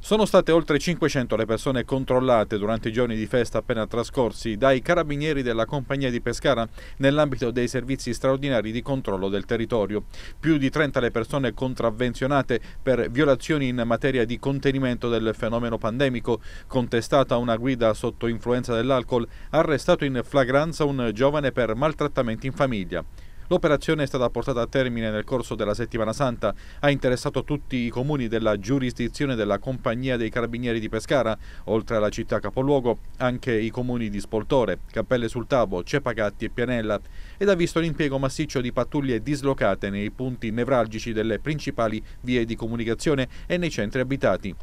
Sono state oltre 500 le persone controllate durante i giorni di festa appena trascorsi dai carabinieri della compagnia di Pescara nell'ambito dei servizi straordinari di controllo del territorio. Più di 30 le persone contravvenzionate per violazioni in materia di contenimento del fenomeno pandemico, contestata una guida sotto influenza dell'alcol, arrestato in flagranza un giovane per maltrattamenti in famiglia. L'operazione è stata portata a termine nel corso della settimana santa, ha interessato tutti i comuni della giurisdizione della Compagnia dei Carabinieri di Pescara, oltre alla città capoluogo, anche i comuni di Spoltore, Cappelle sul Tavo, Cepagatti e Pianella, ed ha visto l'impiego massiccio di pattuglie dislocate nei punti nevralgici delle principali vie di comunicazione e nei centri abitati.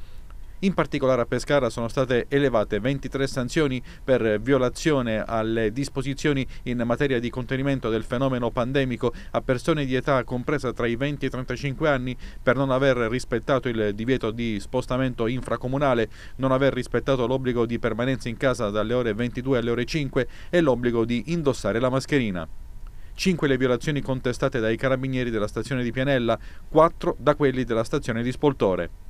In particolare a Pescara sono state elevate 23 sanzioni per violazione alle disposizioni in materia di contenimento del fenomeno pandemico a persone di età compresa tra i 20 e i 35 anni per non aver rispettato il divieto di spostamento infracomunale, non aver rispettato l'obbligo di permanenza in casa dalle ore 22 alle ore 5 e l'obbligo di indossare la mascherina. 5 le violazioni contestate dai carabinieri della stazione di Pianella, 4 da quelli della stazione di Spoltore.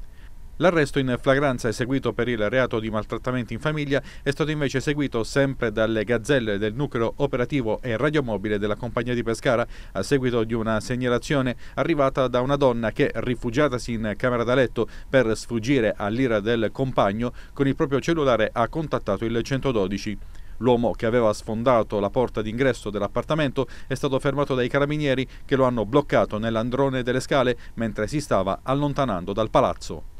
L'arresto in flagranza eseguito per il reato di maltrattamenti in famiglia è stato invece eseguito sempre dalle gazzelle del nucleo operativo e radiomobile della compagnia di Pescara a seguito di una segnalazione arrivata da una donna che, rifugiatasi in camera da letto per sfuggire all'ira del compagno, con il proprio cellulare ha contattato il 112. L'uomo che aveva sfondato la porta d'ingresso dell'appartamento è stato fermato dai carabinieri che lo hanno bloccato nell'androne delle scale mentre si stava allontanando dal palazzo.